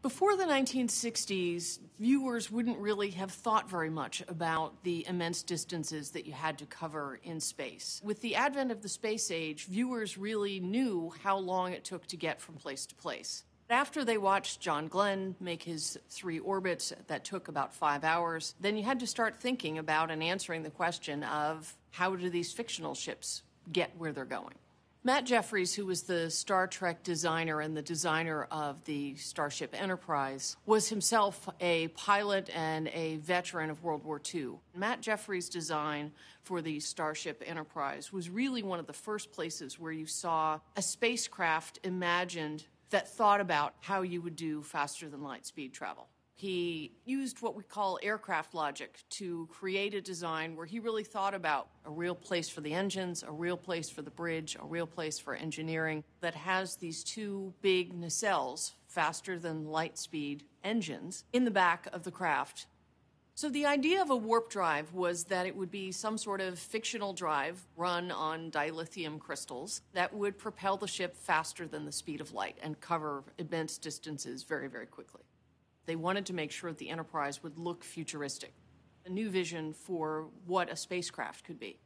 Before the 1960s, viewers wouldn't really have thought very much about the immense distances that you had to cover in space. With the advent of the space age, viewers really knew how long it took to get from place to place. After they watched John Glenn make his three orbits that took about five hours, then you had to start thinking about and answering the question of how do these fictional ships get where they're going? Matt Jeffries, who was the Star Trek designer and the designer of the Starship Enterprise, was himself a pilot and a veteran of World War II. Matt Jeffries' design for the Starship Enterprise was really one of the first places where you saw a spacecraft imagined that thought about how you would do faster than light speed travel. He used what we call aircraft logic to create a design where he really thought about a real place for the engines, a real place for the bridge, a real place for engineering that has these two big nacelles, faster than light speed engines, in the back of the craft. So the idea of a warp drive was that it would be some sort of fictional drive run on dilithium crystals that would propel the ship faster than the speed of light and cover immense distances very, very quickly. They wanted to make sure that the Enterprise would look futuristic, a new vision for what a spacecraft could be.